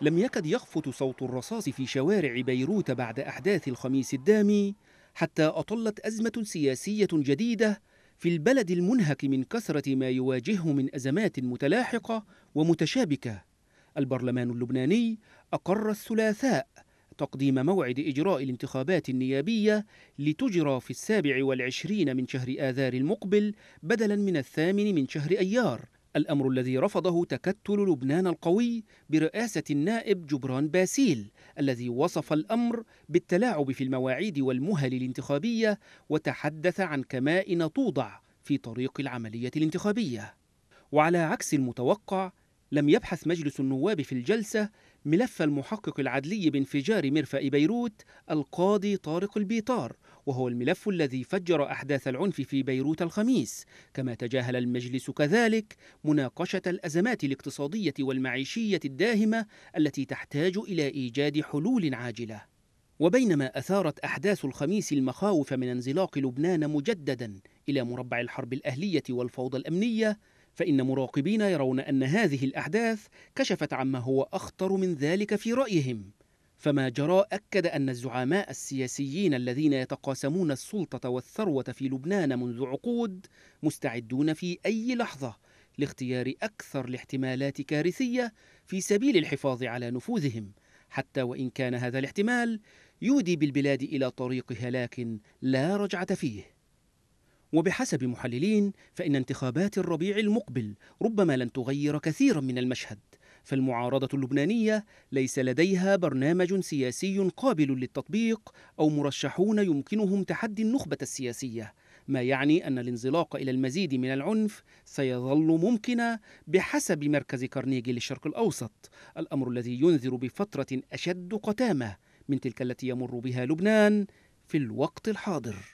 لم يكد يخفت صوت الرصاص في شوارع بيروت بعد أحداث الخميس الدامي حتى أطلت أزمة سياسية جديدة في البلد المنهك من كثرة ما يواجهه من أزمات متلاحقة ومتشابكة البرلمان اللبناني أقر الثلاثاء تقديم موعد إجراء الانتخابات النيابية لتجرى في السابع والعشرين من شهر آذار المقبل بدلا من الثامن من شهر أيار الأمر الذي رفضه تكتل لبنان القوي برئاسة النائب جبران باسيل الذي وصف الأمر بالتلاعب في المواعيد والمهل الانتخابية وتحدث عن كمائن توضع في طريق العملية الانتخابية وعلى عكس المتوقع لم يبحث مجلس النواب في الجلسة ملف المحقق العدلي بانفجار مرفأ بيروت القاضي طارق البيطار وهو الملف الذي فجر أحداث العنف في بيروت الخميس كما تجاهل المجلس كذلك مناقشة الأزمات الاقتصادية والمعيشية الداهمة التي تحتاج إلى إيجاد حلول عاجلة وبينما أثارت أحداث الخميس المخاوف من انزلاق لبنان مجددا إلى مربع الحرب الأهلية والفوضى الأمنية فإن مراقبين يرون أن هذه الأحداث كشفت عما هو أخطر من ذلك في رأيهم فما جرى أكد أن الزعماء السياسيين الذين يتقاسمون السلطة والثروة في لبنان منذ عقود مستعدون في أي لحظة لاختيار أكثر الاحتمالات كارثية في سبيل الحفاظ على نفوذهم حتى وإن كان هذا الاحتمال يودي بالبلاد إلى طريق هلاك لا رجعة فيه وبحسب محللين فإن انتخابات الربيع المقبل ربما لن تغير كثيرا من المشهد فالمعارضة اللبنانية ليس لديها برنامج سياسي قابل للتطبيق أو مرشحون يمكنهم تحدي النخبة السياسية ما يعني أن الانزلاق إلى المزيد من العنف سيظل ممكنا بحسب مركز كارنيجي للشرق الأوسط الأمر الذي ينذر بفترة أشد قتامة من تلك التي يمر بها لبنان في الوقت الحاضر